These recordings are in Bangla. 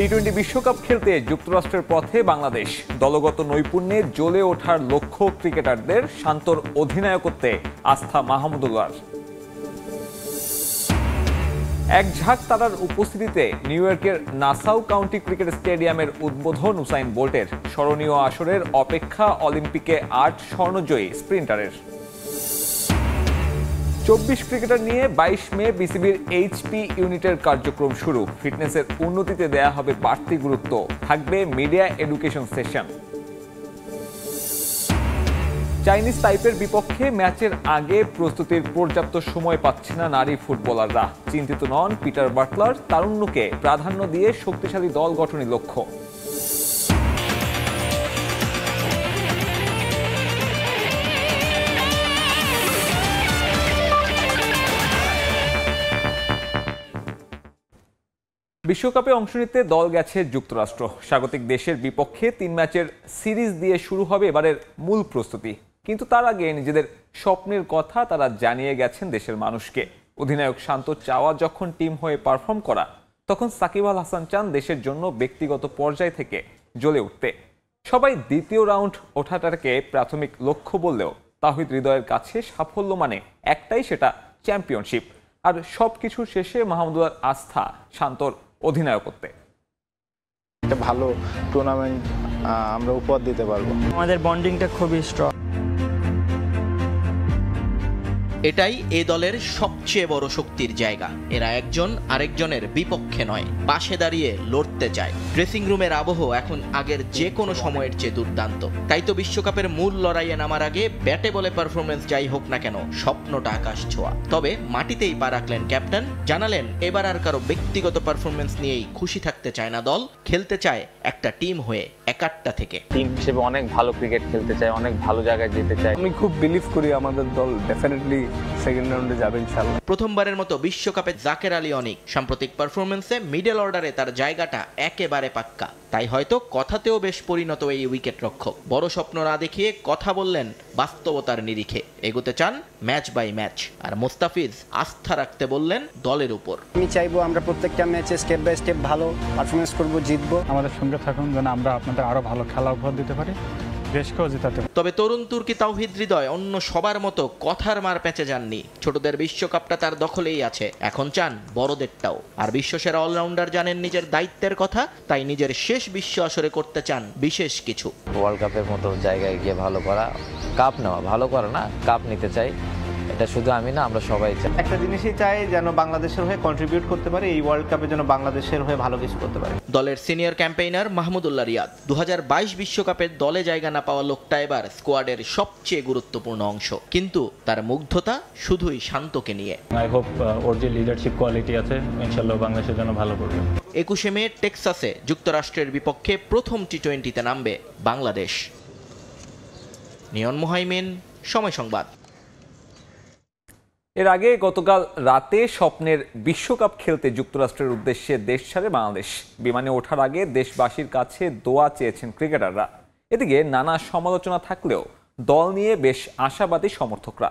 টি টোয়েন্টি বিশ্বকাপ খেলতে যুক্তরাষ্ট্রের পথে বাংলাদেশ দলগত নৈপুণ্যে জ্বলে ওঠার লক্ষ্য ক্রিকেটারদের শান্তর অধিনায়কত্বে আস্থা মাহমুদুল্লার এক ঝাঁক তারার উপস্থিতিতে নিউ ইয়র্কের নাসাউ কাউন্টি ক্রিকেট স্টেডিয়ামের উদ্বোধন হুসাইন বোল্টের স্মরণীয় আসরের অপেক্ষা অলিম্পিকে আট স্বর্ণজয়ী স্প্রিন্টারের চব্বিশ ক্রিকেটার নিয়ে বাইশ মে বিসিবির এইচপি ইউনিটের কার্যক্রম শুরু ফিটনেসের উন্নতিতে দেয়া হবে বাড়তি গুরুত্ব থাকবে মিডিয়া এডুকেশন সেশন চাইনিজ টাইপের বিপক্ষে ম্যাচের আগে প্রস্তুতির পর্যাপ্ত সময় পাচ্ছে না নারী ফুটবলাররা চিন্তিত নন পিটার বাটলার তারুণ্যকে প্রাধান্য দিয়ে শক্তিশালী দল গঠনের লক্ষ্য বিশ্বকাপে অংশ নিতে দল গেছে যুক্তরাষ্ট্র স্বাগতিক দেশের বিপক্ষে তিন ম্যাচের সিরিজ দিয়ে শুরু হবে এবারের মূল প্রস্তুতি কিন্তু তার আগে নিজেদের স্বপ্নের কথা তারা জানিয়ে গেছেন দেশের মানুষকে অধিনায়ক শান্ত চাওয়া যখন টিম হয়ে পারফর্ম করা তখন সাকিব আল হাসান চান দেশের জন্য ব্যক্তিগত পর্যায় থেকে জ্বলে উঠতে সবাই দ্বিতীয় রাউন্ড ওঠাটাকে প্রাথমিক লক্ষ্য বললেও তাহিদ হৃদয়ের কাছে সাফল্য মানে একটাই সেটা চ্যাম্পিয়নশিপ আর সব শেষে মাহমুদুলার আস্থা শান্তর অধিনায়কত্বে একটা ভালো টুর্নামেন্ট আমরা উপহার দিতে পারবো আমাদের বন্ডিংটা খুবই স্ট্রং এটাই এ দলের সবচেয়ে বড় শক্তির জায়গা এরা একজন আরেকজনের বিপক্ষে নয় পাশে দাঁড়িয়ে লড়তে চায় ড্রেসিং রুমের আবহ এখন আগের যে কোনো সময়ের চেয়ে দুর্দান্ত তাই তো বিশ্বকাপের মূল লড়াইয়ে নামার আগে ব্যাটে বলে পারফরমেন্স যাই হোক না কেন স্বপ্নটা আকাশ ছোঁয়া তবে মাটিতেই পা রাখলেন ক্যাপ্টেন জানালেন এবার আর কারো ব্যক্তিগত পারফরমেন্স নিয়েই খুশি থাকতে চায় না দল খেলতে চায় একটা টিম হয়ে একাটটা থেকে টিম হিসেবে অনেক ভালো ক্রিকেট খেলতে চায় অনেক ভালো জায়গায় যেতে চায় আমি খুব বিলিভ করি আমাদের দল ডেফিনেটলি সেকেন্ড রাউন্ডে প্রথমবারের মতো বিশ্বকাপে জাকের আলী অনিক সাম্প্রতিক পারফরমেন্সে মিডল অর্ডারে তার জায়গাটা একেবারে পাক্কা তাই হয়তো কথাতেও বেশ পরিণত এই উইকেট রক্ষক বড় স্বপ্ন না দেখিয়ে কথা বললেন বাস্তবতার নিরিখে এগোতে চান ম্যাচ বাই ম্যাচ আর মোস্তাফিজ আস্থা রাখতে বললেন দলের উপর আমি চাইবো আমরা প্রত্যেকটা ম্যাচে স্টেপ বাই স্টেপ ভালো পারফরমেন্স করবো জিতবো আমাদের সঙ্গে থাকুন যেন আমরা আপনাদের আরো ভালো খেলা উপহার দিতে পারি তবে তরুণ তুর্কি তাওহিদ হৃদয় অন্য সবার মতো কথার মার পেঁচে যাননি ছোটদের বিশ্বকাপটা তার দখলেই আছে এখন চান বড়দেরটাও আর বিশ্বসেরা অলরাউন্ডার জানেন নিজের দায়িত্বের কথা তাই নিজের শেষ বিশ্ব আসরে করতে চান বিশেষ কিছু ওয়ার্ল্ড কাপের মতো জায়গায় গিয়ে ভালো করা কাপ নেওয়া ভালো করা না কাপ নিতে চাই এটা শুধু আমি না আমরা সবাই চাই একটা জিনিসই চাই যেন বাংলাদেশের হয়ে কন্ট্রিবিউট করতে পারে এই ওয়ার্ল্ড কাপে যেন বাংলাদেশের হয়ে ভালো কিছু করতে পারে দলের সিনিয়র ক্যাম্পেইনার মাহমুদুল্লাহ রিয়াদ দু বিশ্বকাপের দলে জায়গা না পাওয়া লোকটা এবার স্কোয়াডের সবচেয়ে গুরুত্বপূর্ণ অংশ কিন্তু তার মুগ্ধতা শুধুই শান্তকে নিয়ে আই হোপ uh, ওর যে লিডারশিপ কোয়ালিটি আছে ইনশাল্লাহ বাংলাদেশের জন্য ভালো করবে একুশে মে টেক্সাসে যুক্তরাষ্ট্রের বিপক্ষে প্রথম টি টোয়েন্টিতে নামবে বাংলাদেশ নিয়ন মোহাইমেন সময় সংবাদ এর আগে গতকাল রাতে স্বপ্নের বিশ্বকাপ খেলতে যুক্তরাষ্ট্রের উদ্দেশ্যে দেশ ছাড়ে বাংলাদেশ বিমানে ওঠার আগে দেশবাসীর কাছে দোয়া চেয়েছেন ক্রিকেটাররা এদিকে নানা সমালোচনা থাকলেও দল নিয়ে বেশ আশাবাদী সমর্থকরা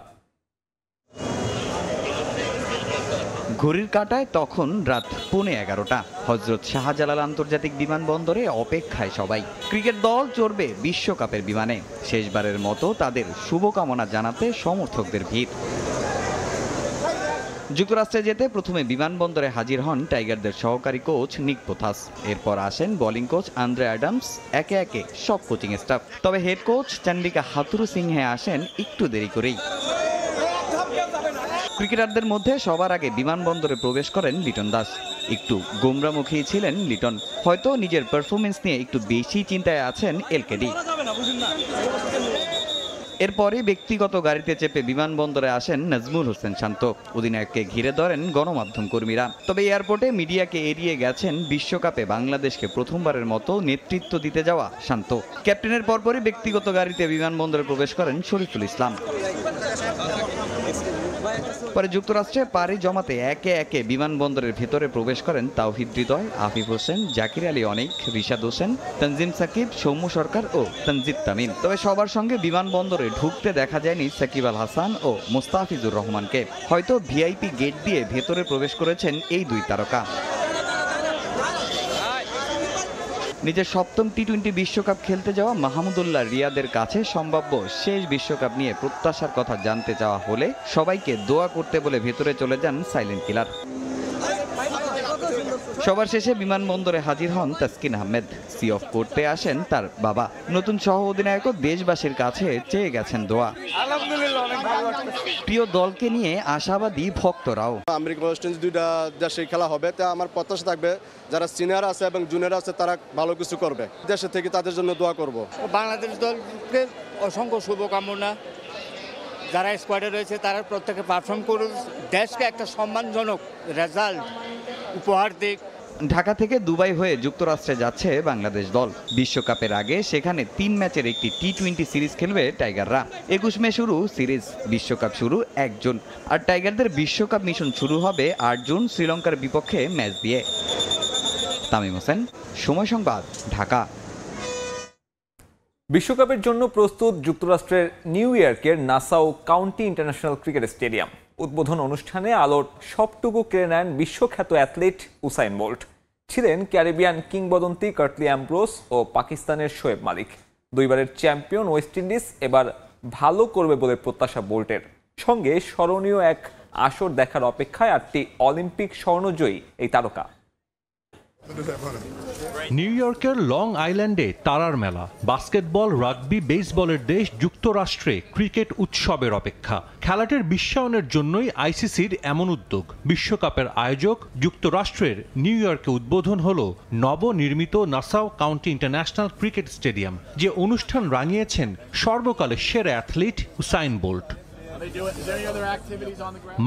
ঘড়ির কাটায় তখন রাত পৌনে এগারোটা হজরত শাহজালাল আন্তর্জাতিক বিমানবন্দরে অপেক্ষায় সবাই ক্রিকেট দল চড়বে বিশ্বকাপের বিমানে শেষবারের মতো তাদের শুভকামনা জানাতে সমর্থকদের ভিড় যুক্তরাষ্ট্রে যেতে প্রথমে বিমানবন্দরে হাজির হন টাইগারদের সহকারী কোচ নিক পোথাস এরপর আসেন বোলিং কোচ আন্দ্রে অ্যাডামস একে একে সব কোচিং স্টাফ তবে head coach Chandika Hathurusingha আসেন একটু দেরি করেই ক্রিকেটারদের মধ্যে সবার আগে বিমানবন্দরে প্রবেশ করেন লিটন দাস একটু গোমরামুখী ছিলেন লিটন হয়তো নিজের পারফরমেন্স নিয়ে একটু বেশি চিন্তায় আছেন এলকেডি এরপরই ব্যক্তিগত গাড়িতে চেপে বিমানবন্দরে আসেন নাজমুল হোসেন শান্ত অধিনায়ককে ঘিরে ধরেন গণমাধ্যম কর্মীরা তবে এয়ারপোর্টে মিডিয়াকে এড়িয়ে গেছেন বিশ্বকাপে বাংলাদেশকে প্রথমবারের মতো নেতৃত্ব দিতে যাওয়া শান্ত ক্যাপ্টেনের পরপরই ব্যক্তিগত গাড়িতে বিমানবন্দরে প্রবেশ করেন শরীফুল ইসলাম পরে যুক্তরাষ্ট্রে পাড়ি জমাতে একে একে বিমানবন্দরের ভিতরে প্রবেশ করেন তাওহিদ হৃদয় আফিফ হোসেন জাকির আলী অনেক রিশাদ হোসেন তনজিম সাকিব সৌম্য সরকার ও তনজিদ তামিম তবে সবার সঙ্গে বিমানবন্দরে ঢুকতে দেখা যায়নি সাকিব আল হাসান ও মোস্তাফিজুর রহমানকে হয়তো ভিআইপি গেট দিয়ে ভেতরে প্রবেশ করেছেন এই দুই তারকা নিজের সপ্তম টি টোয়েন্টি বিশ্বকাপ খেলতে যাওয়া মাহমুদুল্লাহ রিয়াদের কাছে সম্ভাব্য শেষ বিশ্বকাপ নিয়ে প্রত্যাশার কথা জানতে চাওয়া হলে সবাইকে দোয়া করতে বলে ভেতরে চলে যান সাইলেন্ট কিলার সবার শেষে বিমানবন্দরে হাজির হন তাসকিন আহমেদ সি অফ করতে আসেন তার বাবা নতুন সহ অধিনায়কও দেশবাসীর কাছে চেয়ে গেছেন দোয়া প্রিয় দলকে নিয়ে আশাবাদী ভক্তরাও আমেরিকা ওয়েস্ট দুইটা দেশে খেলা হবে তা আমার প্রত্যাশা থাকবে যারা সিনিয়র আছে এবং জুনিয়র আছে তারা ভালো কিছু করবে দেশে থেকে তাদের জন্য দোয়া করব বাংলাদেশ দলকে অসংখ্য শুভকামনা যারা স্কোয়াডে রয়েছে তারা প্রত্যেকে পারফর্ম করুন দেশকে একটা সম্মানজনক রেজাল্ট উপহার দিক ঢাকা থেকে দুবাই হয়ে যুক্তরাষ্ট্রে যাচ্ছে বাংলাদেশ দল বিশ্বকাপের আগে সেখানে তিন ম্যাচের একটি টি টোয়েন্টি সিরিজ খেলবে টাইগাররা একুশ মে শুরু সিরিজ বিশ্বকাপ শুরু এক জুন আর টাইগারদের বিশ্বকাপ মিশন শুরু হবে আট জুন শ্রীলঙ্কার বিপক্ষে ম্যাচ দিয়ে তামিম হোসেন সময় সংবাদ ঢাকা বিশ্বকাপের জন্য প্রস্তুত যুক্তরাষ্ট্রের নিউ ইয়র্কের Nassau County International Cricket Stadium উদ্বোধন অনুষ্ঠানে আলোর সবটুকু কেড়ে নেন বিশ্বখ্যাত অ্যাথলিট উসাইন বোল্ট ছিলেন ক্যারিবিয়ান কিংবদন্তি কার্টলি অ্যাম্প্রোস ও পাকিস্তানের শোয়েব মালিক দুইবারের চ্যাম্পিয়ন ওয়েস্ট ইন্ডিজ এবার ভালো করবে বলে প্রত্যাশা বোল্টের সঙ্গে স্মরণীয় এক আসর দেখার অপেক্ষায় আটটি অলিম্পিক স্বর্ণজয়ী এই তারকা নিউ ইয়র্কের লং আইল্যান্ডে তারার মেলা বাস্কেটবল রাগবি বেসবলের দেশ যুক্তরাষ্ট্রে ক্রিকেট উৎসবের অপেক্ষা খেলাটির বিশ্বায়নের জন্যই আইসিসির এমন উদ্যোগ বিশ্বকাপের আয়োজক যুক্তরাষ্ট্রের নিউ ইয়র্কে উদ্বোধন হল নবনির্মিত Nassau County International Cricket Stadium যে অনুষ্ঠান রাঙিয়েছেন সর্বকালের সেরা অ্যাথলিট হুসাইন বোল্ট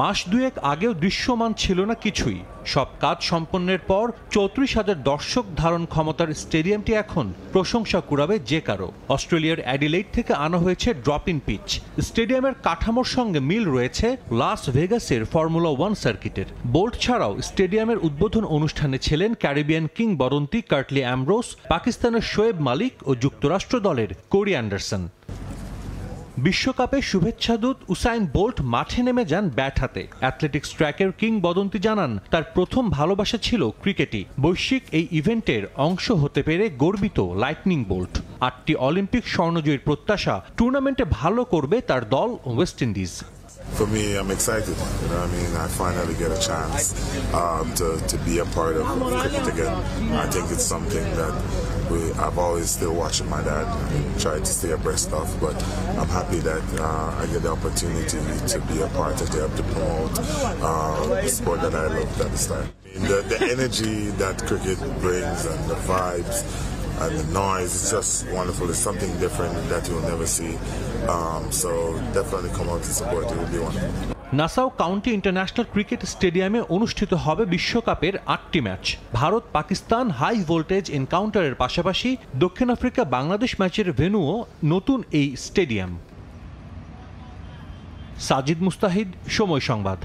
মাস দুয়েক আগেও দৃশ্যমান ছিল না কিছুই সব কাজ সম্পন্নের পর চৌত্রিশ হাজার দর্শক ধারণ ক্ষমতার স্টেডিয়ামটি এখন প্রশংসা কুড়াবে যে কারো অস্ট্রেলিয়ার অ্যাডিলেট থেকে আনা হয়েছে ড্রপ ইন পিচ স্টেডিয়ামের কাঠামোর সঙ্গে মিল রয়েছে লাস ভেগাসের ফর্মুলা ওয়ান সার্কিটের বোল্ট ছাড়াও স্টেডিয়ামের উদ্বোধন অনুষ্ঠানে ছিলেন ক্যারিবিয়ান কিংবদন্তি কার্টলি অ্যামরোস পাকিস্তানের শোয়েব মালিক ও যুক্তরাষ্ট্র দলের কোরি অ্যান্ডারসন বিশ্বকাপে শুভেচ্ছাদূত উসাইন বোল্ট মাঠে নেমে যান ব্যাট হাতে অ্যাথলেটিক্স ট্র্যাকের কিংবদন্তি জানান তার প্রথম ভালোবাসা ছিল ক্রিকেটই বৈশ্বিক এই ইভেন্টের অংশ হতে পেরে গর্বিত লাইটনিং বোল্ট আটটি অলিম্পিক স্বর্ণজয়ীর প্রত্যাশা টুর্নামেন্টে ভালো করবে তার দল West Indies for me, I'm excited. You know I mean? I finally get a chance um, to, to be a part of, cricket again. I think it's something that we, I've always still watching my dad and tried to stay abreast of, but I'm happy that uh, I get the opportunity to be a part of to to promote uh, the sport that I love at this time. The, the energy that cricket brings and the vibes and the noise. It's just wonderful. It's something different that you'll never see. Um, so definitely come out to support. It will be wonderful. Nassau County International Cricket স্টেডিয়ামে অনুষ্ঠিত হবে বিশ্বকাপের আটটি match Bharat Pakistan high voltage এনকাউন্টারের পাশাপাশি দক্ষিণ আফ্রিকা বাংলাদেশ ম্যাচের ভেনুও নতুন এই স্টেডিয়াম সাজিদ মুস্তাহিদ সময় সংবাদ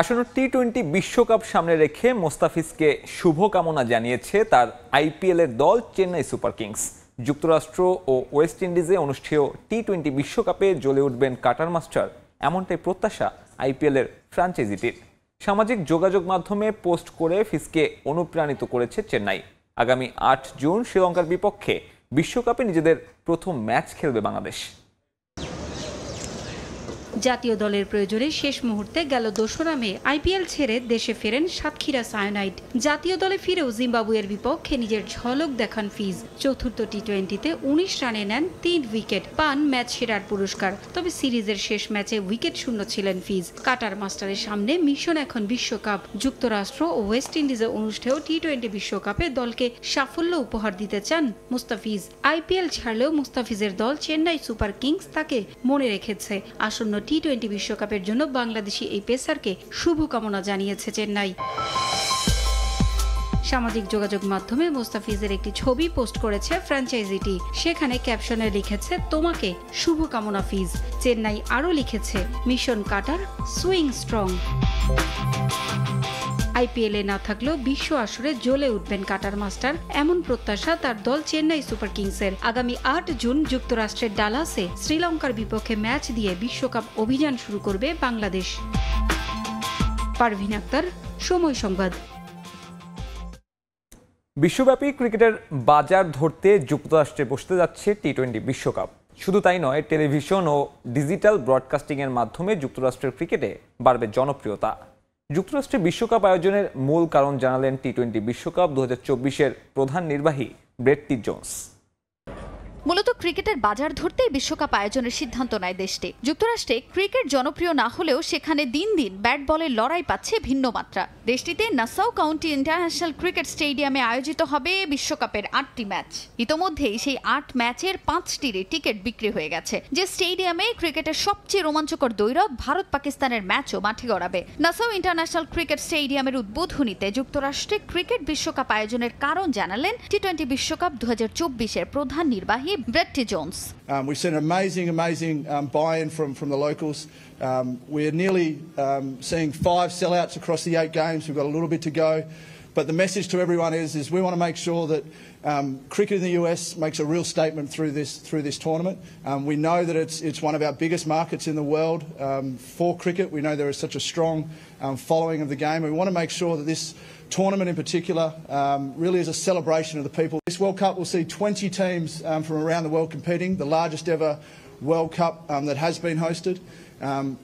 আসন্ন টি টোয়েন্টি বিশ্বকাপ সামনে রেখে মোস্তাফিজকে শুভকামনা জানিয়েছে তার আইপিএলের দল চেন্নাই সুপার কিংস যুক্তরাষ্ট্র ও ওয়েস্ট ইন্ডিজে অনুষ্ঠেয় টি টোয়েন্টি বিশ্বকাপে জ্বলে উঠবেন কাটার মাস্টার এমনটাই প্রত্যাশা আইপিএলের ফ্রাঞ্চাইজিটির সামাজিক যোগাযোগ মাধ্যমে পোস্ট করে ফিসকে অনুপ্রাণিত করেছে চেন্নাই আগামী আট জুন শ্রীলঙ্কার বিপক্ষে বিশ্বকাপে নিজেদের প্রথম ম্যাচ খেলবে বাংলাদেশ জাতীয় দলের প্রয়োজনে শেষ মুহূর্তে গেল দোসরা মে আইপিএল ছেড়ে দেশে ফেরেন সাতক্ষীরা সায়নাইট জাতীয় দলে ফিরেও জিম্বাবুয়ের বিপক্ষে নিজের ঝলক দেখান ফিজ চতুর্থ টি টোয়েন্টিতে উনিশ রানে নেন তিন উইকেট পান ম্যাচ সেরার পুরস্কার তবে সিরিজের শেষ ম্যাচে উইকেট শূন্য ছিলেন ফিজ কাটার মাস্টারের সামনে মিশন এখন বিশ্বকাপ যুক্তরাষ্ট্র ও ওয়েস্ট ইন্ডিজে অনুষ্ঠেয় টি টোয়েন্টি বিশ্বকাপে দলকে সাফল্য উপহার দিতে চান মুস্তাফিজ আইপিএল ছাড়লেও মুস্তাফিজের দল চেন্নাই সুপার কিংস তাকে মনে রেখেছে আসন্ন টি টোয়েন্টি বিশ্বকাপের জন্য বাংলাদেশি এই পেসারকে শুভকামনা জানিয়েছে চেন্নাই সামাজিক যোগাযোগ মাধ্যমে মোস্তাফিজের একটি ছবি পোস্ট করেছে ফ্র্যাঞ্চাইজিটি সেখানে ক্যাপশনে লিখেছে তোমাকে শুভকামনা ফিজ চেন্নাই আরও লিখেছে মিশন কাটার সুইং স্ট্রং আইপিএলে না থাকলেও বিশ্ব আসরে জ্বলে উঠবেন কাটার মাস্টার এমন প্রত্যাশা তার দল চেন্নাই সুপার কিংসের আগামী আট জুন যুক্তরাষ্ট্রের ডালাসে শ্রীলঙ্কার বিপক্ষে ম্যাচ দিয়ে বিশ্বকাপ অভিযান শুরু করবে বাংলাদেশ পারভিন আক্তার সময় সংবাদ বিশ্বব্যাপী ক্রিকেটের বাজার ধরতে যুক্তরাষ্ট্রে বসতে যাচ্ছে টি টোয়েন্টি বিশ্বকাপ শুধু তাই নয় টেলিভিশন ও ডিজিটাল ব্রডকাস্টিংয়ের মাধ্যমে যুক্তরাষ্ট্রের ক্রিকেটে বাড়বে জনপ্রিয়তা যুক্তরাষ্ট্রে বিশ্বকাপ আয়োজনের মূল কারণ জানালেন টি টোয়েন্টি বিশ্বকাপ দু হাজার প্রধান নির্বাহী ব্রেটটি জোন্স মূলত ক্রিকেটের বাজার ধরতেই বিশ্বকাপ আয়োজনের সিদ্ধান্ত নেয় দেশটি যুক্তরাষ্ট্রে ক্রিকেট জনপ্রিয় না হলেও সেখানে দিন দিন ব্যাট বলের লড়াই পাচ্ছে ভিন্ন মাত্রা দেশটিতে নাসাউ কাউন্টি ইন্টারন্যাশনাল ক্রিকেট স্টেডিয়ামে আয়োজিত হবে বিশ্বকাপের আটটি ম্যাচ ইতোমধ্যেই সেই আট ম্যাচের পাঁচটির টিকিট বিক্রি হয়ে গেছে যে স্টেডিয়ামে ক্রিকেটের সবচেয়ে রোমাঞ্চকর দৈরত ভারত পাকিস্তানের ম্যাচও মাঠে গড়াবে নাসাউ ইন্টারন্যাশনাল ক্রিকেট স্টেডিয়ামের উদ্বোধনীতে যুক্তরাষ্ট্রে ক্রিকেট বিশ্বকাপ আয়োজনের কারণ জানালেন টি টোয়েন্টি বিশ্বকাপ দু হাজার প্রধান নির্বাহী Brett Jones Um, we've seen amazing, amazing um, buy-in from, from the locals. Um, we're nearly um, seeing five sellouts across the eight games. We've got a little bit to go. But the message to everyone is, is we want to make sure that um, cricket in the US makes a real statement through this, through this tournament. Um, we know that it's, it's one of our biggest markets in the world um, for cricket. We know there is such a strong um, following of the game. We want to make sure that this tournament in particular um, really is a celebration of the people. This World Cup will see 20 teams um, from around the world competing, the largest ever World Cup um, that has been hosted. Um,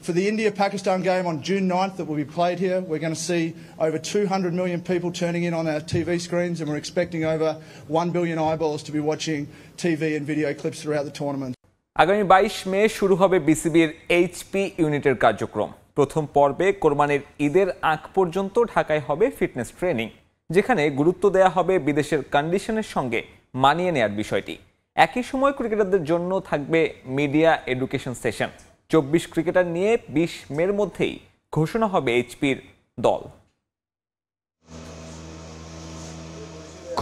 for the India-Pakistan game on June 9th that will be played here, we're going to see over 200 million people turning in on our TV screens and we're expecting over 1 billion eyeballs to be watching TV and video clips throughout the tournament. আগামী 22 মে শুরু হবে বিসিবির এইচপি ইউনিটের কার্যক্রম প্রথম পর্বে কোরবানির ঈদের আগ পর্যন্ত ঢাকায় হবে ফিটনেস ট্রেনিং যেখানে গুরুত্ব দেয়া হবে বিদেশের কন্ডিশনের সঙ্গে মানিয়ে নেয়ার বিষয়টি একই সময় ক্রিকেটারদের জন্য থাকবে মিডিয়া এডুকেশন সেশন চব্বিশ ক্রিকেটার নিয়ে বিশ মের মধ্যেই ঘোষণা হবে এইচপির দল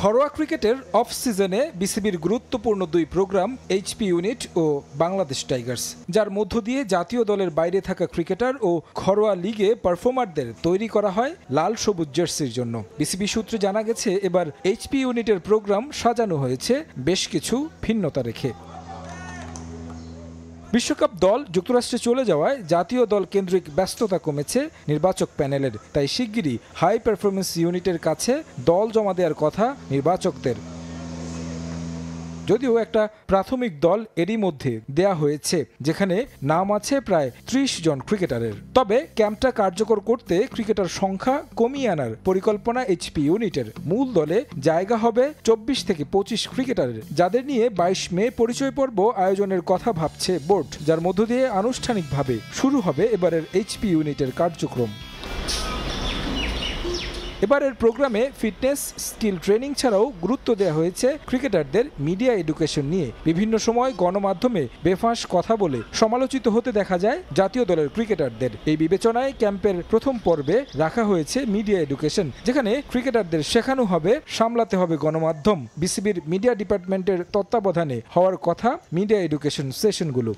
ঘরোয়া ক্রিকেটের অফ সিজনে বিসিবির গুরুত্বপূর্ণ দুই প্রোগ্রাম এইচপি ইউনিট ও বাংলাদেশ টাইগার্স যার মধ্য দিয়ে জাতীয় দলের বাইরে থাকা ক্রিকেটার ও ঘরোয়া লিগে পারফর্মারদের তৈরি করা হয় লাল সবুজ জার্সির জন্য বিসিবি সূত্রে জানা গেছে এবার এইচপি ইউনিটের প্রোগ্রাম সাজানো হয়েছে বেশ কিছু ভিন্নতা রেখে বিশ্বকাপ দল যুক্তরাষ্ট্রে চলে যাওয়ায় জাতীয় দল কেন্দ্রিক ব্যস্ততা কমেছে নির্বাচক প্যানেলের তাই শিগগিরই হাই পারফরমেন্স ইউনিটের কাছে দল জমা দেওয়ার কথা নির্বাচকদের যদিও একটা প্রাথমিক দল এরই মধ্যে দেয়া হয়েছে যেখানে নাম আছে প্রায় ত্রিশ জন ক্রিকেটারের তবে ক্যাম্পটা কার্যকর করতে ক্রিকেটার সংখ্যা কমিয়ে আনার পরিকল্পনা এইচপি ইউনিটের মূল দলে জায়গা হবে চব্বিশ থেকে পঁচিশ ক্রিকেটারের যাদের নিয়ে বাইশ মে পরিচয় পর্ব আয়োজনের কথা ভাবছে বোর্ড যার মধ্য দিয়ে আনুষ্ঠানিকভাবে শুরু হবে এবারের এইচপি ইউনিটের কার্যক্রম এবারের প্রোগ্রামে ফিটনেস স্কিল ট্রেনিং ছাড়াও গুরুত্ব দেওয়া হয়েছে ক্রিকেটারদের মিডিয়া এডুকেশন নিয়ে বিভিন্ন সময় গণমাধ্যমে বেফাঁস কথা বলে সমালোচিত হতে দেখা যায় জাতীয় দলের ক্রিকেটারদের এই বিবেচনায় ক্যাম্পের প্রথম পর্বে রাখা হয়েছে মিডিয়া এডুকেশন যেখানে ক্রিকেটারদের শেখানো হবে সামলাতে হবে গণমাধ্যম বিসিবির মিডিয়া ডিপার্টমেন্টের তত্ত্বাবধানে হওয়ার কথা মিডিয়া এডুকেশন সেশনগুলো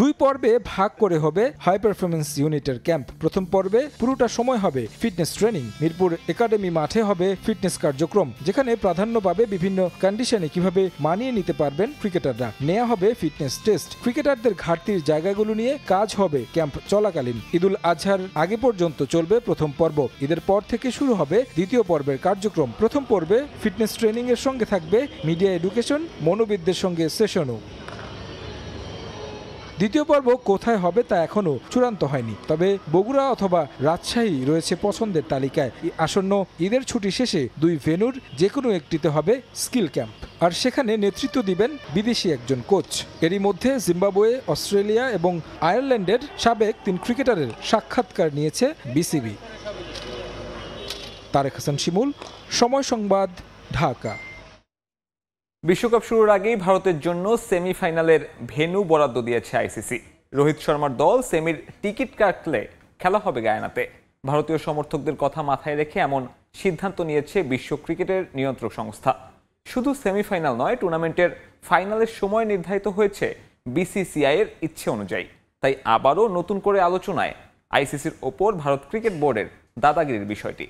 দুই পর্বে ভাগ করে হবে হাই পারফরমেন্স ইউনিটের ক্যাম্প প্রথম পর্বে পুরোটা সময় হবে ফিটনেস ট্রেনিং মিরপুর একাডেমি মাঠে হবে ফিটনেস কার্যক্রম যেখানে প্রাধান্য পাবে বিভিন্ন কন্ডিশনে কিভাবে মানিয়ে নিতে পারবেন ক্রিকেটাররা নেওয়া হবে ফিটনেস টেস্ট ক্রিকেটারদের ঘাটতির জায়গাগুলো নিয়ে কাজ হবে ক্যাম্প চলাকালীন ঈদুল আজহার আগে পর্যন্ত চলবে প্রথম পর্ব ঈদের পর থেকে শুরু হবে দ্বিতীয় পর্বের কার্যক্রম প্রথম পর্বে ফিটনেস ট্রেনিংয়ের সঙ্গে থাকবে মিডিয়া এডুকেশন মনোবিদদের সঙ্গে সেশনও দ্বিতীয় পর্ব কোথায় হবে তা এখনও চূড়ান্ত হয়নি তবে বগুড়া অথবা রাজশাহী রয়েছে পছন্দের তালিকায় আসন্ন ঈদের ছুটি শেষে দুই ভেনুর যে কোনো একটিতে হবে স্কিল ক্যাম্প আর সেখানে নেতৃত্ব দিবেন বিদেশি একজন কোচ এরই মধ্যে জিম্বাবুয়ে অস্ট্রেলিয়া এবং আয়ারল্যান্ডের সাবেক তিন ক্রিকেটারের সাক্ষাৎকার নিয়েছে বিসিবি তারেক হাসান শিমুল সময় সংবাদ ঢাকা বিশ্বকাপ শুরুর আগেই ভারতের জন্য সেমিফাইনালের ভেন্যু বরাদ্দ দিয়েছে আইসিসি রোহিত শর্মার দল সেমির টিকিট কাটলে খেলা হবে গায়নাতে ভারতীয় সমর্থকদের কথা মাথায় রেখে এমন সিদ্ধান্ত নিয়েছে বিশ্ব ক্রিকেটের নিয়ন্ত্রক সংস্থা শুধু সেমিফাইনাল নয় টুর্নামেন্টের ফাইনালের সময় নির্ধারিত হয়েছে বিসিসিআইয়ের ইচ্ছে অনুযায়ী তাই আবারও নতুন করে আলোচনায় আইসিসির ওপর ভারত ক্রিকেট বোর্ডের দাদাগিরির বিষয়টি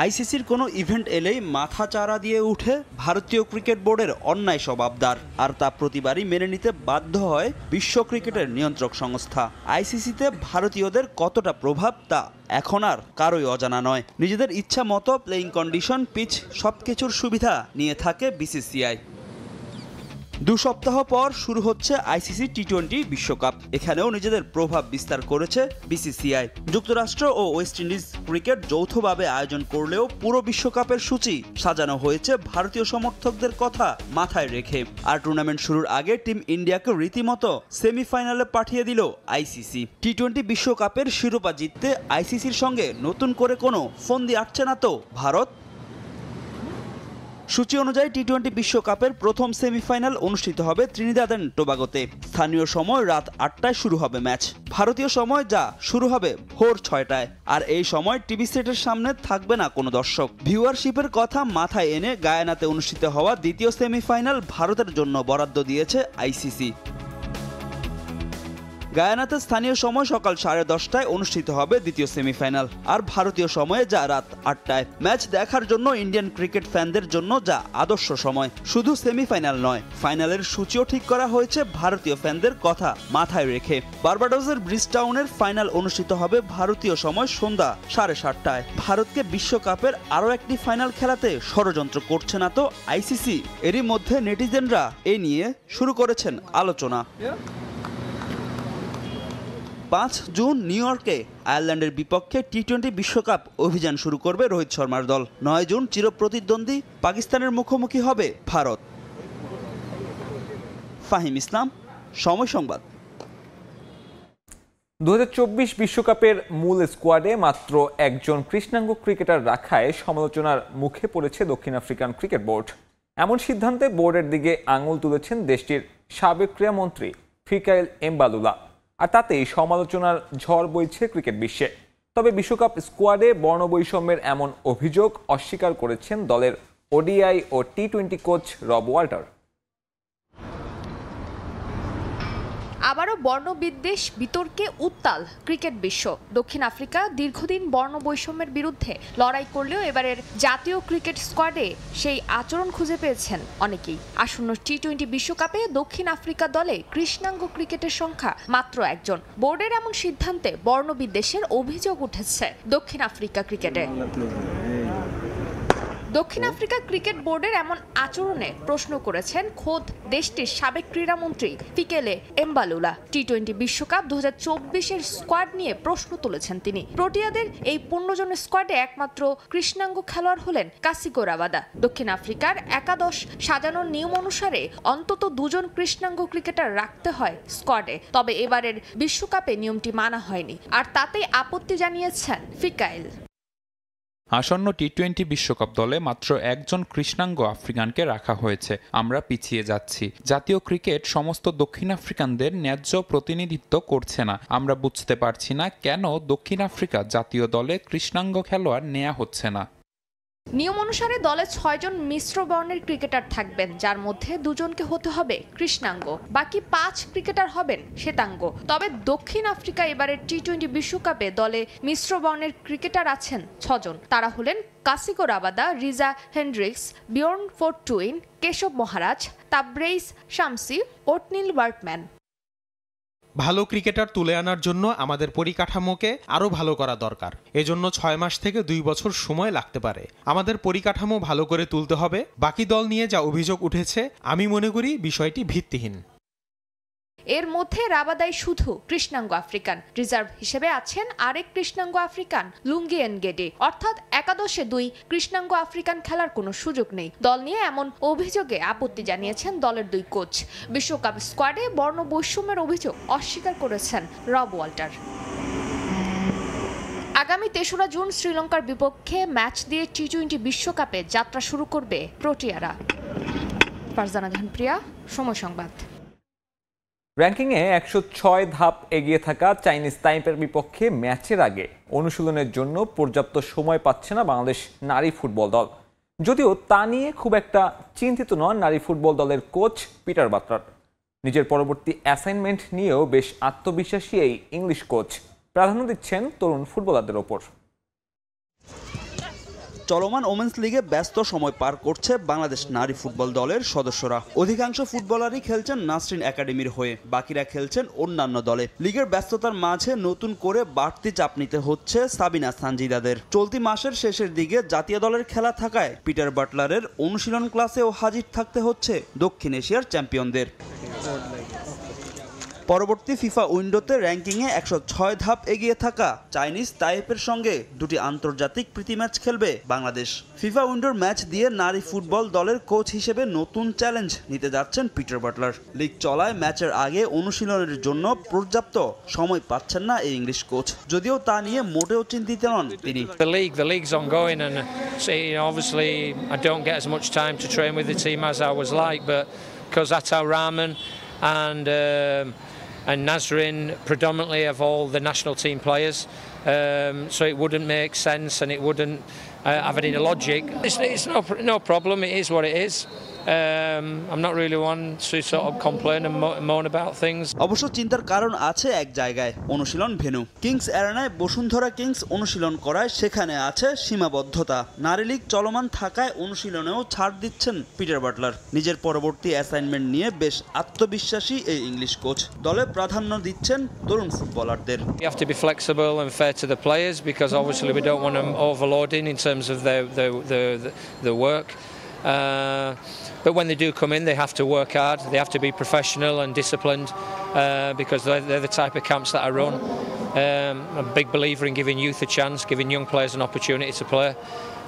আইসিসির কোনো ইভেন্ট এলেই মাথা চারা দিয়ে উঠে ভারতীয় ক্রিকেট বোর্ডের অন্যায় সব আর তা প্রতিবারই মেনে নিতে বাধ্য হয় বিশ্ব ক্রিকেটের নিয়ন্ত্রক সংস্থা আইসিসিতে ভারতীয়দের কতটা প্রভাব তা এখন আর কারোই অজানা নয় নিজেদের ইচ্ছা মতো প্লেয়িং কন্ডিশন পিচ সব কিছুর সুবিধা নিয়ে থাকে বিসিসিআই দু সপ্তাহ পর শুরু হচ্ছে আইসিসি টি টোয়েন্টি বিশ্বকাপ এখানেও নিজেদের প্রভাব বিস্তার করেছে বিসিসিআই যুক্তরাষ্ট্র ও ওয়েস্ট ইন্ডিজ ক্রিকেট যৌথভাবে আয়োজন করলেও পুরো বিশ্বকাপের সূচি সাজানো হয়েছে ভারতীয় সমর্থকদের কথা মাথায় রেখে আর টুর্নামেন্ট শুরুর আগে টিম ইন্ডিয়াকে রীতিমতো সেমিফাইনালে পাঠিয়ে দিল আইসিসি টি টোয়েন্টি বিশ্বকাপের শিরোপা জিততে আইসিসির সঙ্গে নতুন করে কোনো ফন্দি আটছে না তো ভারত সূচি অনুযায়ী টি টোয়েন্টি বিশ্বকাপের প্রথম সেমিফাইনাল অনুষ্ঠিত হবে ত্রিনিদাদ অ্যান্ড টোবাগোতে স্থানীয় সময় রাত আটটায় শুরু হবে ম্যাচ ভারতীয় সময় যা শুরু হবে ভোর ছয়টায় আর এই সময় টিভি সেটের সামনে থাকবে না কোনো দর্শক ভিউয়ারশিপের কথা মাথায় এনে গায়ানাতে অনুষ্ঠিত হওয়া দ্বিতীয় সেমিফাইনাল ভারতের জন্য বরাদ্দ দিয়েছে আইসিসি গায়ানাতে স্থানীয় সময় সকাল সাড়ে দশটায় অনুষ্ঠিত হবে দ্বিতীয় সেমিফাইনাল আর ভারতীয় সময়ে যা রাত আটটায় ম্যাচ দেখার জন্য ইন্ডিয়ান ক্রিকেট ফ্যানদের জন্য যা আদর্শ সময় শুধু সেমিফাইনাল নয় ফাইনালের সূচিও ঠিক করা হয়েছে ভারতীয় ফ্যানদের কথা মাথায় রেখে বার্বাডোজের ব্রিজটাউনের ফাইনাল অনুষ্ঠিত হবে ভারতীয় সময় সন্ধ্যা সাড়ে সাতটায় ভারতকে বিশ্বকাপের আরও একটি ফাইনাল খেলাতে ষড়যন্ত্র করছে না তো আইসিসি এরই মধ্যে নেটিজেনরা এ নিয়ে শুরু করেছেন আলোচনা পাঁচ জুন নিউ ইয়র্কে আয়ারল্যান্ডের বিপক্ষে টি টোয়েন্টি বিশ্বকাপ অভিযান শুরু করবে রোহিত শর্মার দল নয় জুন চিরপ্রতিদ্বন্দ্বী পাকিস্তানের মুখোমুখি হবে ভারত ফাহিম ইসলাম সময় সংবাদ দু বিশ্বকাপের মূল স্কোয়াডে মাত্র একজন কৃষ্ণাঙ্গ ক্রিকেটার রাখায় সমালোচনার মুখে পড়েছে দক্ষিণ আফ্রিকান ক্রিকেট বোর্ড এমন সিদ্ধান্তে বোর্ডের দিকে আঙুল তুলেছেন দেশটির সাবেক ক্রীড়ামন্ত্রী ফিকাইল এম্বালুলা আর তাতেই সমালোচনার ঝড় বইছে ক্রিকেট বিশ্বে তবে বিশ্বকাপ স্কোয়াডে বর্ণবৈষম্যের এমন অভিযোগ অস্বীকার করেছেন দলের ওডিআই ও T twenty coach Rob Walter আবারও বর্ণবিদ্বেষ বিতর্কে উত্তাল ক্রিকেট বিশ্ব দক্ষিণ আফ্রিকা দীর্ঘদিন বর্ণবৈষম্যের বিরুদ্ধে লড়াই করলেও এবারের জাতীয় ক্রিকেট স্কোয়াডে সেই আচরণ খুঁজে পেয়েছেন অনেকেই আসন্ন টি টোয়েন্টি বিশ্বকাপে দক্ষিণ আফ্রিকা দলে কৃষ্ণাঙ্গ ক্রিকেটের সংখ্যা মাত্র একজন বোর্ডের এমন সিদ্ধান্তে বর্ণবিদ্বেষের অভিযোগ উঠেছে দক্ষিণ আফ্রিকা ক্রিকেটে দক্ষিণ আফ্রিকা ক্রিকেট বোর্ডের এমন আচরণে প্রশ্ন করেছেন খোদ দেশটির সাবেক ক্রীড়ামন্ত্রী ফিকেলে এম্বালুলা টি টোয়েন্টি বিশ্বকাপ দু হাজার চব্বিশের স্কোয়াড নিয়ে প্রশ্ন তুলেছেন তিনি প্রোটিয়াদের এই পনেরো জনের স্কোয়াডে একমাত্র কৃষ্ণাঙ্গ খেলোয়াড় হলেন কাসিগো রাবাদা দক্ষিণ আফ্রিকার একাদশ সাজানোর নিয়ম অনুসারে অন্তত দুজন কৃষ্ণাঙ্গ ক্রিকেটার রাখতে হয় স্কোয়াডে তবে এবারের বিশ্বকাপে নিয়মটি মানা হয়নি আর তাতেই আপত্তি জানিয়েছেন ফিকাইল আসন্ন টি টোয়েন্টি বিশ্বকাপ দলে মাত্র একজন কৃষ্ণাঙ্গ আফ্রিকানকে রাখা হয়েছে আমরা পিছিয়ে যাচ্ছি জাতীয় ক্রিকেট সমস্ত দক্ষিণ আফ্রিকানদের ন্যায্য প্রতিনিধিত্ব করছে না আমরা বুঝতে পারছি না কেন দক্ষিণ আফ্রিকা জাতীয় দলে কৃষ্ণাঙ্গ খেলোয়াড় নেওয়া হচ্ছে না নিয়ম অনুসারে দলে ছয়জন মিশ্র বর্ণের ক্রিকেটার থাকবেন যার মধ্যে দুজনকে হতে হবে কৃষ্ণাঙ্গ বাকি পাঁচ ক্রিকেটার হবেন শ্বেতাঙ্গ তবে দক্ষিণ আফ্রিকা এবারের টি টোয়েন্টি বিশ্বকাপে দলে মিশ্র বর্ণের ক্রিকেটার আছেন ছজন তারা হলেন Kagiso Rabada Reeza Hendricks Bjorn Fortuin Keshav Maharaj Tabraiz Shamsi Ottniel Baartman ভালো ক্রিকেটার তুলে আনার জন্য আমাদের পরিকাঠামোকে আরও ভালো করা দরকার এজন্য ছয় মাস থেকে দুই বছর সময় লাগতে পারে আমাদের পরিকাঠামো ভালো করে তুলতে হবে বাকি দল নিয়ে যা অভিযোগ উঠেছে আমি মনে করি বিষয়টি ভিত্তিহীন এর মধ্যে রাবাদাই শুধু কৃষ্ণাঙ্গ আফ্রিকান রিজার্ভ হিসেবে আছেন আরেক কৃষ্ণাঙ্গ আফ্রিকান লুঙ্গি এনগেডে অর্থাৎ একাদশে দুই কৃষ্ণাঙ্গ আফ্রিকান খেলার কোনো সুযোগ নেই দল নিয়ে এমন অভিযোগে আপত্তি জানিয়েছেন দলের দুই কোচ বিশ্বকাপ স্কোয়াডে বর্ণ বৈষম্যের অভিযোগ অস্বীকার করেছেন রব ওয়াল্টার আগামী তেসরা জুন শ্রীলঙ্কার বিপক্ষে ম্যাচ দিয়ে টি টোয়েন্টি বিশ্বকাপে যাত্রা শুরু করবে প্রোটিয়ারা ফারজানা ধানপ্রিয়া সময় সংবাদ র্যাঙ্কিংয়ে একশো ছয় ধাপ এগিয়ে থাকা চাইনিজ তাইপের বিপক্ষে ম্যাচের আগে অনুশীলনের জন্য পর্যাপ্ত সময় পাচ্ছে না বাংলাদেশ নারী ফুটবল দল যদিও তা নিয়ে খুব একটা চিন্তিত নন নারী ফুটবল দলের কোচ পিটার বাত্রার নিজের পরবর্তী অ্যাসাইনমেন্ট নিয়েও বেশ আত্মবিশ্বাসী এই ইংলিশ কোচ প্রাধান্য দিচ্ছেন তরুণ ফুটবলারদের ওপর চলমান ওমেন্স লিগে ব্যস্ত সময় পার করছে বাংলাদেশ নারী ফুটবল দলের সদস্যরা অধিকাংশ ফুটবলারই খেলছেন নাসরিন একাডেমির হয়ে বাকিরা খেলছেন অন্যান্য দলে লিগের ব্যস্ততার মাঝে নতুন করে বাড়তি চাপ নিতে হচ্ছে সাবিনা সানজিদাদের চলতি মাসের শেষের দিকে জাতীয় দলের খেলা থাকায় পিটার বাটলারের অনুশীলন ক্লাসেও হাজির থাকতে হচ্ছে দক্ষিণ এশিয়ার চ্যাম্পিয়নদের পরবর্তী ফিফা উইন্ডোতে র্যাঙ্কিংয়ে একশো ছয় ধাপ এগিয়ে থাকা চাইনিজ তাইপের সঙ্গে দুটি আন্তর্জাতিক প্রীতি ম্যাচ খেলবে বাংলাদেশ ফিফা উইন্ডোর ম্যাচ দিয়ে নারী ফুটবল দলের কোচ হিসেবে নতুন চ্যালেঞ্জ নিতে যাচ্ছেন পিটার বাটলার লিগ চলায় ম্যাচের আগে অনুশীলনের জন্য পর্যাপ্ত সময় পাচ্ছেন না এই ইংলিশ কোচ যদিও তা নিয়ে মোটেও চিন্তিত নন তিনি because that's our ramen and um, and Nazrin predominantly of all the national team players. Um, so it wouldn't make sense and it wouldn't uh, have any logic. It's, it's no, no problem, it is what it is. Um, I'm not really one to sort of complain and mo moan about things. অবশ্য চিন্তার কারণ আছে এক জায়গায় অনুশীলন ভেনু কিংস অ্যারেনায় বসুন্ধরা কিংস অনুশীলন করায় সেখানে আছে সীমাবদ্ধতা নারী লীগ চলমান থাকায় অনুশীলনেও ছাড় দিচ্ছেন পিটার বাটলার নিজের পরবর্তী অ্যাসাইনমেন্ট নিয়ে বেশ আত্মবিশ্বাসী এই ইংলিশ কোচ দলে প্রাধান্য দিচ্ছেন তরুণ ফুটবলারদের We have to be flexible and fair to the players because obviously we don't want them overloading in terms of their, their, their, their work. Uh, but when they do come in, they have to work hard, they have to be professional and disciplined uh, because they're, they're, the type of camps that I run. Um, I'm a big believer in giving youth a chance, giving young players an opportunity to play.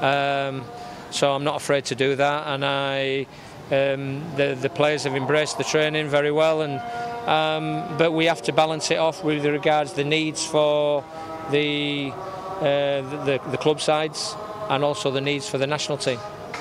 Um, so I'm not afraid to do that, and I, um, the, the players have embraced the training very well. And um, but we have to balance it off with regards to the needs for the, uh, the, the the club sides and also the needs for the national team.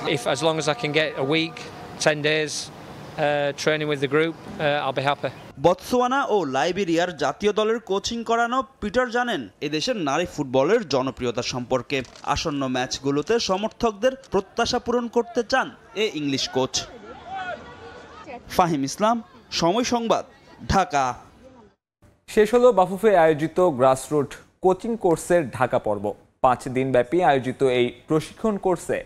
If as long as I can get a week, 10 days uh, training with the group, uh, I'll be happy. Botswana ও লাইবেরিয়ার জাতীয় দলের কোচিং করানো পিটার জানেন এদেশের নারী ফুটবলের জনপ্রিয়তা সম্পর্কে আসন্ন ম্যাচগুলোতে সমর্থকদের প্রত্যাশা পূরণ করতে চান এ ইংলিশ কোচ ফাহিম ইসলাম সময় সংবাদ ঢাকা শেষ হলো বাফুফে আয়োজিত গ্রাসরুট কোচিং কোর্সের ঢাকা পর্ব পাঁচ দিন ব্যাপী আয়োজিত এই প্রশিক্ষণ কোর্সে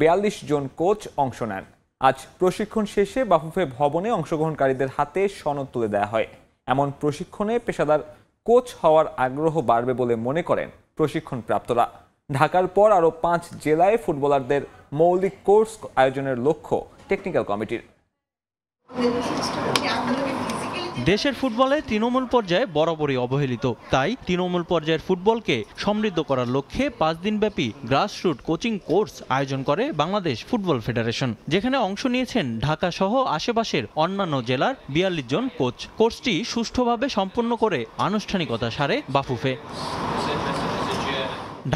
বিয়াল্লিশ জন কোচ অংশ নেন আজ প্রশিক্ষণ শেষে বাফুফে ভবনে অংশগ্রহণকারীদের হাতে সনদ তুলে দেওয়া হয় এমন প্রশিক্ষণে পেশাদার কোচ হওয়ার আগ্রহ বাড়বে বলে মনে করেন প্রশিক্ষণপ্রাপ্তরা ঢাকার পর আরও পাঁচ জেলায় ফুটবলারদের মৌলিক কোর্স আয়োজনের লক্ষ্য টেকনিক্যাল কমিটির দেশের ফুটবলে তৃণমূল পর্যায়ে বরাবরই অবহেলিত তাই তৃণমূল পর্যায়ের ফুটবলকে সমৃদ্ধ করার লক্ষ্যে পাঁচ দিনব্যাপী গ্রাসরুট কোচিং কোর্স আয়োজন করে বাংলাদেশ ফুটবল ফেডারেশন যেখানে অংশ নিয়েছেন ঢাকা সহ আশেপাশের অন্যান্য জেলার বিয়াল্লিশ জন কোচ কোর্সটি সুষ্ঠুভাবে সম্পন্ন করে আনুষ্ঠানিকতা সারে বাফুফে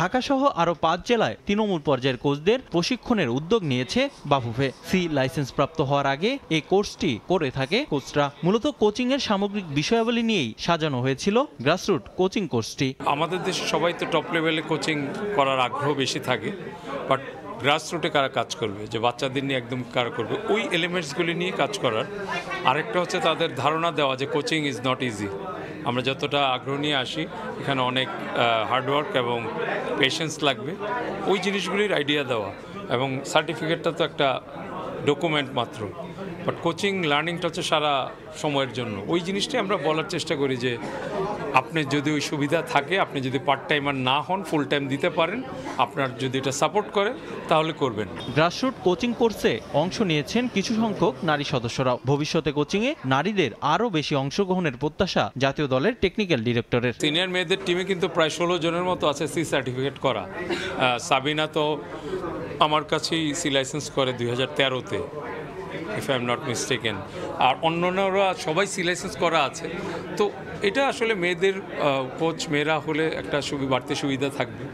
ঢাকাসহ আরও পাঁচ জেলায় তৃণমূল পর্যায়ের কোচদের প্রশিক্ষণের উদ্যোগ নিয়েছে বাফুফে সি লাইসেন্স প্রাপ্ত হওয়ার আগে এই কোর্সটি করে থাকে কোচরা মূলত কোচিংয়ের সামগ্রিক বিষয়াবলী নিয়েই সাজানো হয়েছিল গ্রাসরুট কোচিং কোর্সটি আমাদের দেশে সবাই তো টপ লেভেলে কোচিং করার আগ্রহ বেশি থাকে বাট গ্রাসরুটে কারা কাজ করবে যে বাচ্চাদের নিয়ে একদম কারা করবে ওই এলিমেন্টসগুলি নিয়ে কাজ করার আরেকটা হচ্ছে তাদের ধারণা দেওয়া যে কোচিং ইজ নট ইজি আমরা যতটা আগ্রহ নিয়ে আসি এখানে অনেক হার্ডওয়ার্ক এবং পেশেন্স লাগবে ওই জিনিসগুলির আইডিয়া দেওয়া এবং সার্টিফিকেটটা তো একটা ডকুমেন্ট মাত্র বাট কোচিং লার্নিংটা হচ্ছে সারা সময়ের জন্য ওই জিনিসটাই আমরা বলার চেষ্টা করি যে আপনি যদি ওই সুবিধা থাকে আপনি যদি পার্ট টাইমার না হন ফুল টাইম দিতে পারেন আপনার যদি এটা সাপোর্ট করে তাহলে করবেন গ্রাসরুট কোচিং কোর্সে অংশ নিয়েছেন কিছু সংখ্যক নারী সদস্যরাও ভবিষ্যতে কোচিংয়ে নারীদের আরও বেশি অংশগ্রহণের প্রত্যাশা জাতীয় দলের টেকনিক্যাল ডিরেক্টরের সিনিয়র মেয়েদের টিমে কিন্তু প্রায় ষোলো জনের মতো আছে সি সার্টিফিকেট করা সাবিনা তো আমার কাছেই সি লাইসেন্স করে দুই হাজার তেরোতে if I am not mistaken আর অন্যান্যরা সবাই সিলাইসেন্স করা আছে তো এটা আসলে মেয়েদের কোচ মেয়েরা হলে একটা বাড়তি সুবিধা থাকবে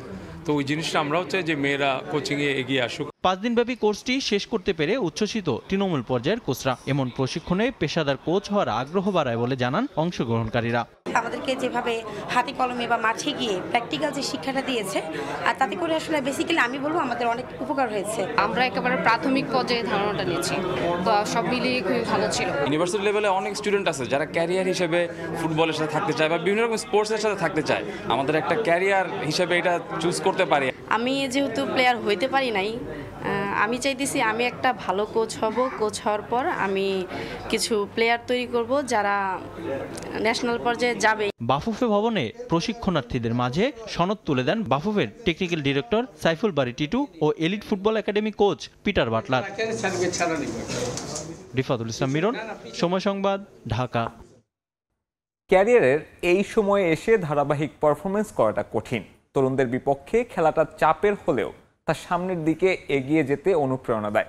তো ওই জিনিসটা আমরাও চাই যে মেয়েরা কোচিংয়ে এগিয়ে আসুক পাঁচ দিনব্যাপী কোর্সটি শেষ করতে পেরে উচ্ছ্বসিত তৃণমূল পর্যায়ের কোচরা এমন প্রশিক্ষণে পেশাদার কোচ হওয়ার আগ্রহ বাড়ায় বলে জানান অংশগ্রহণকারীরা আমাদেরকে যেভাবে হাতে কলমে বা মাঠে গিয়ে প্র্যাকটিক্যাল যে শিক্ষাটা দিয়েছে আর তাতে করে আসলে বেসিক্যালি আমি বলবো আমাদের অনেক উপকার হয়েছে আমরা একেবারে প্রাথমিক পর্যায়ে ধারণাটা নিয়েছি তো সব মিলিয়ে খুবই ভালো ছিল ইউনিভার্সিটি লেভেলে অনেক স্টুডেন্ট আছে যারা ক্যারিয়ার হিসেবে ফুটবলের সাথে থাকতে চায় বা বিভিন্ন রকম স্পোর্টসের সাথে থাকতে চায় আমাদের একটা ক্যারিয়ার হিসেবে এটা চুজ করতে পারি আমি যেহেতু প্লেয়ার হইতে পারি নাই আমি চাইতেছি আমি একটা ভালো কোচ হব কোচ হওয়ার পর আমি কিছু প্লেয়ার তৈরি করব যারা ন্যাশনাল পর্যায়ে যাবে বাফুফে ভবনে প্রশিক্ষণার্থীদের মাঝে সনদ তুলে দেন বাফুফের টেকনিক্যাল ডিরেক্টর সাইফুল বারি টিটু ও elite football academy coach Peter Butler Rifatul Islam Miron সময় সংবাদ ঢাকা ক্যারিয়ারের এই সময়ে এসে ধারাবাহিক পারফরমেন্স করাটা কঠিন তরুণদের বিপক্ষে খেলাটা চাপের হলেও তার সামনের দিকে এগিয়ে যেতে অনুপ্রেরণা দেয়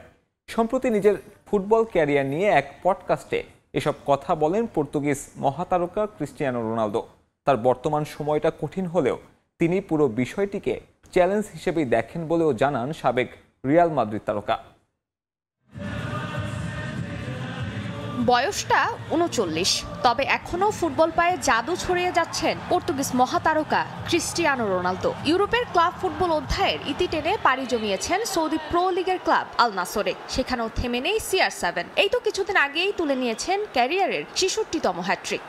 সম্প্রতি নিজের ফুটবল ক্যারিয়ার নিয়ে এক পডকাস্টে এসব কথা বলেন পর্তুগিজ মহাতারকা ক্রিস্টিয়ানো রোনালদো তার বর্তমান সময়টা কঠিন হলেও তিনি পুরো বিষয়টিকে চ্যালেঞ্জ হিসেবেই দেখেন বলেও জানান সাবেক রিয়াল মাদ্রিদ তারকা বয়সটা উনচল্লিশ তবে এখনও ফুটবল পায়ে জাদু ছড়িয়ে যাচ্ছেন পর্তুগিজ মহাতারকা ক্রিস্টিয়ানো রোনালদো ইউরোপের ক্লাব ফুটবল অধ্যায়ের ইতি টেনে পাড়ি জমিয়েছেন সৌদি প্রো লিগের ক্লাব আল নাসরে সেখানেও থেমে নেই সিআর সেভেন এই তো কিছুদিন আগেই তুলে নিয়েছেন ক্যারিয়ারের ছেষট্টিতম হ্যাট্রিক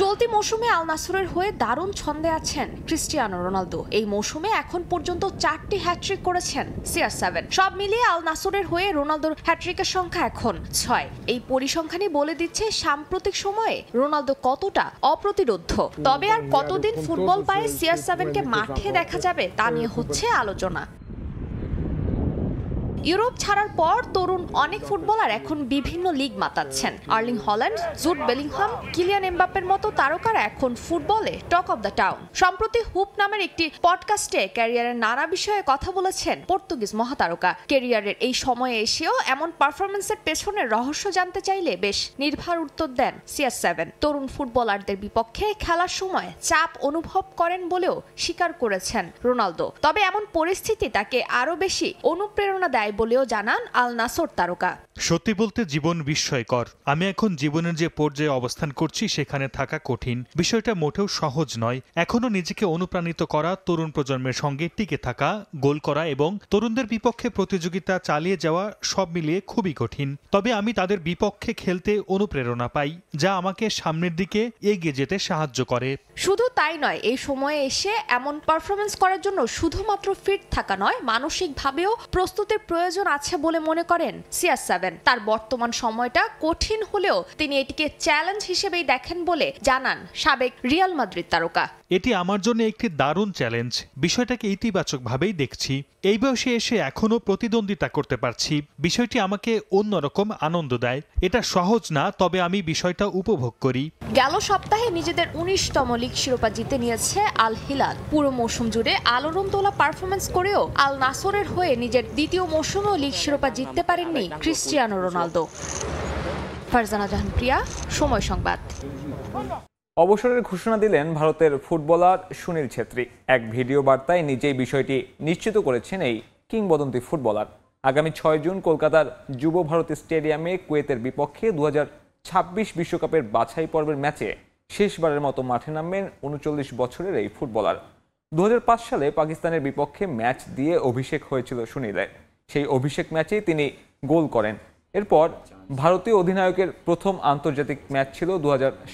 চলতি মৌসুমে আল নাসরের হয়ে দারুণ ছন্দে আছেন ক্রিস্টিয়ানো রোনালদো এই মৌসুমে এখন পর্যন্ত চারটি হ্যাট্রিক করেছেন সিআর সেভেন সব মিলিয়ে আল নাসরের হয়ে রোনালদোর হ্যাট্রিকের সংখ্যা এখন ছয় এই পরিসংখ্যানই বলে দিচ্ছে সাম্প্রতিক সময়ে রোনালদো কতটা অপ্রতিরোধ তবে আর কতদিন ফুটবল পায়ে সিআর সেভেনকে মাঠে দেখা যাবে তা নিয়ে হচ্ছে আলোচনা ইউরোপ ছাড়ার পর তরুণ অনেক ফুটবলার এখন বিভিন্ন লিগ মাতাচ্ছেন Erling Haaland Jude Bellingham Kylian এমবাপের মতো তারকারা এখন ফুটবলে টক অব দ্য টাউন সম্প্রতি হুপ নামের একটি পডকাস্টে ক্যারিয়ারের নানা বিষয়ে কথা বলেছেন পর্তুগিজ মহাতারকা ক্যারিয়ারের এই সময়ে এসেও এমন পারফরমেন্সের পেছনে রহস্য জানতে চাইলে বেশ নির্ভার উত্তর দেন সিএস সেভেন তরুণ ফুটবলারদের বিপক্ষে খেলার সময় চাপ অনুভব করেন বলেও স্বীকার করেছেন রোনালদো তবে এমন পরিস্থিতি তাকে আরও বেশি অনুপ্রেরণা দেয় যায় বলেও জানান আল নাসর তারকা সত্যি বলতে জীবন বিস্ময়কর আমি এখন জীবনের যে পর্যায়ে অবস্থান করছি সেখানে থাকা কঠিন বিষয়টা মোটেও সহজ নয় এখনও নিজেকে অনুপ্রাণিত করা তরুণ প্রজন্মের সঙ্গে টিকে থাকা গোল করা এবং তরুণদের বিপক্ষে প্রতিযোগিতা চালিয়ে যাওয়া সব মিলিয়ে খুবই কঠিন তবে আমি তাদের বিপক্ষে খেলতে অনুপ্রেরণা পাই যা আমাকে সামনের দিকে এগিয়ে যেতে সাহায্য করে শুধু তাই নয় এই সময়ে এসে এমন পারফরমেন্স করার জন্য শুধুমাত্র ফিট থাকা নয় মানসিকভাবেও প্রস্তুতির প্রয়োজন প্রয়োজন আছে বলে মনে করেন সিআর সেভেন তার বর্তমান সময়টা কঠিন হলেও তিনি এটিকে চ্যালেঞ্জ হিসেবেই দেখেন বলে জানান সাবেক রিয়াল মাদ্রিদ তারকা এটি আমার জন্য একটি দারুণ চ্যালেঞ্জ বিষয়টাকে ইতিবাচকভাবেই দেখছি এই বয়সে এসে এখনও প্রতিদ্বন্দ্বিতা করতে পারছি বিষয়টি আমাকে অন্যরকম আনন্দ দেয় এটা সহজ না তবে আমি বিষয়টা উপভোগ করি গেল সপ্তাহে নিজেদের উনিশতম লিগ শিরোপা জিতে নিয়েছে আল হিলাল পুরো মৌসুম জুড়ে আলোড়ন তোলা পারফরমেন্স করেও আল নাসরের হয়ে নিজের দ্বিতীয় মৌসুম মৌসুমেও লিগ শিরোপা জিততে পারেননি ক্রিস্টিয়ানো রোনালদো ফারজানা জাহান প্রিয়া সময় সংবাদ অবসরের ঘোষণা দিলেন ভারতের ফুটবলার সুনীল ছেত্রী এক ভিডিও বার্তায় নিজেই বিষয়টি নিশ্চিত করেছেন এই কিংবদন্তি ফুটবলার আগামী ছয় জুন কলকাতার যুব ভারতী স্টেডিয়ামে কুয়েতের বিপক্ষে দু বিশ্বকাপের বাছাই পর্বের ম্যাচে শেষবারের মতো মাঠে নামবেন উনচল্লিশ বছরের এই ফুটবলার দু সালে পাকিস্তানের বিপক্ষে ম্যাচ দিয়ে অভিষেক হয়েছিল সুনীলের সেই অভিষেক ম্যাচেই তিনি গোল করেন এরপর ভারতীয় অধিনায়কের প্রথম আন্তর্জাতিক ম্যাচ ছিল দু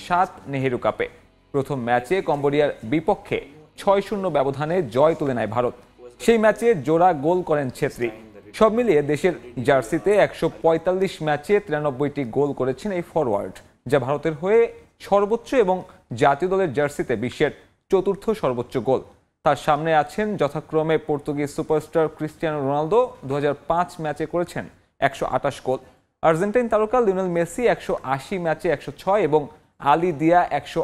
সাত নেহেরু কাপে প্রথম ম্যাচে কম্বোডিয়ার বিপক্ষে ছয় শূন্য ব্যবধানে জয় তুলে নেয় ভারত সেই ম্যাচে জোড়া গোল করেন ছেত্রী সব মিলিয়ে দেশের জার্সিতে একশো পঁয়তাল্লিশ ম্যাচে তিরানব্বইটি গোল করেছেন এই ফরওয়ার্ড যা ভারতের হয়ে সর্বোচ্চ এবং জাতীয় দলের জার্সিতে বিশ্বের চতুর্থ সর্বোচ্চ গোল তার সামনে আছেন যথাক্রমে পর্তুগিজ সুপারস্টার ক্রিস্টিয়ানো রোনালদো দু ম্যাচে করেছেন একশো গোল আর্জেন্টাইন তারকা লিওনেল মেসি একশো ম্যাচে একশো এবং আলি দিয়া একশো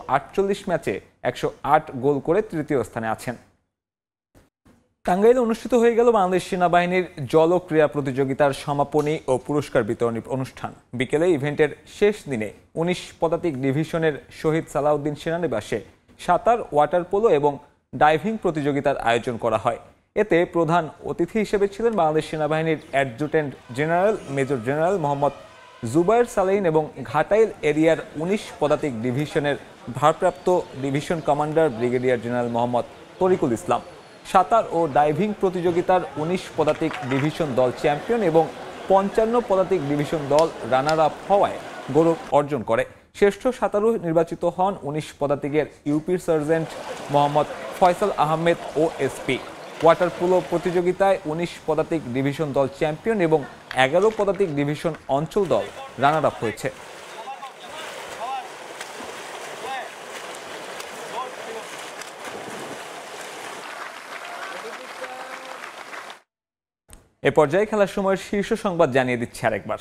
ম্যাচে একশো গোল করে তৃতীয় স্থানে আছেন টাঙ্গাইলে অনুষ্ঠিত হয়ে গেল বাংলাদেশ সেনাবাহিনীর জল ক্রীড়া প্রতিযোগিতার সমাপনী ও পুরস্কার বিতরণী অনুষ্ঠান বিকেলে ইভেন্টের শেষ দিনে উনিশ পদাতিক ডিভিশনের শহীদ সালাউদ্দিন সেনানিবাসে সাঁতার ওয়াটার পোলো এবং ডাইভিং প্রতিযোগিতার আয়োজন করা হয় এতে প্রধান অতিথি হিসেবে ছিলেন বাংলাদেশ সেনাবাহিনীর adjutant general major general Mohammad Zubayer Salain এবং ঘাটাইল এরিয়ার উনিশ পদাতিক ডিভিশনের ভারপ্রাপ্ত division commander brigadier general Mohammad Tarikul Islam সাঁতার ও ডাইভিং প্রতিযোগিতার উনিশ পদাতিক ডিভিশন দল চ্যাম্পিয়ন এবং পঞ্চান্ন পদাতিক ডিভিশন দল রানার আপ হওয়ায় গৌরব অর্জন করে শ্রেষ্ঠ সাঁতারু নির্বাচিত হন উনিশ পদাতিকের ইউপির সার্জেন্ট মোহাম্মদ ফয়সাল আহমেদ ও এসপি ওয়াটার পোলো প্রতিযোগিতায় উনিশ পদাতিক ডিভিশন দল চ্যাম্পিয়ন এবং এগারো পদাতিক ডিভিশন অঞ্চল দল রানার আপ হয়েছে এ পর্যায়ে খেলার সময় শীর্ষ সংবাদ জানিয়ে দিচ্ছে আরেকবার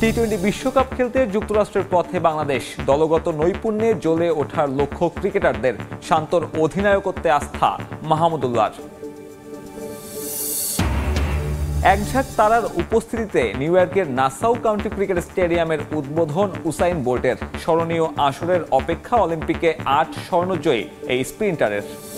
টি টোয়েন্টি বিশ্বকাপ খেলতে যুক্তরাষ্ট্রের পথে বাংলাদেশ দলগত নৈপুণ্যে জ্বলে ওঠার লক্ষ্য ক্রিকেটারদের শান্তর অধিনায়কত্বে আস্থা মাহমুদুল্লাহর একঝাক তারার উপস্থিতিতে নিউ ইয়র্কের নাসাউ কাউন্টি ক্রিকেট স্টেডিয়ামের উদ্বোধন উসাইন বোল্টের স্মরণীয় আসরের অপেক্ষা অলিম্পিকে আট স্বর্ণজয়ী এই স্প্রিন্টারের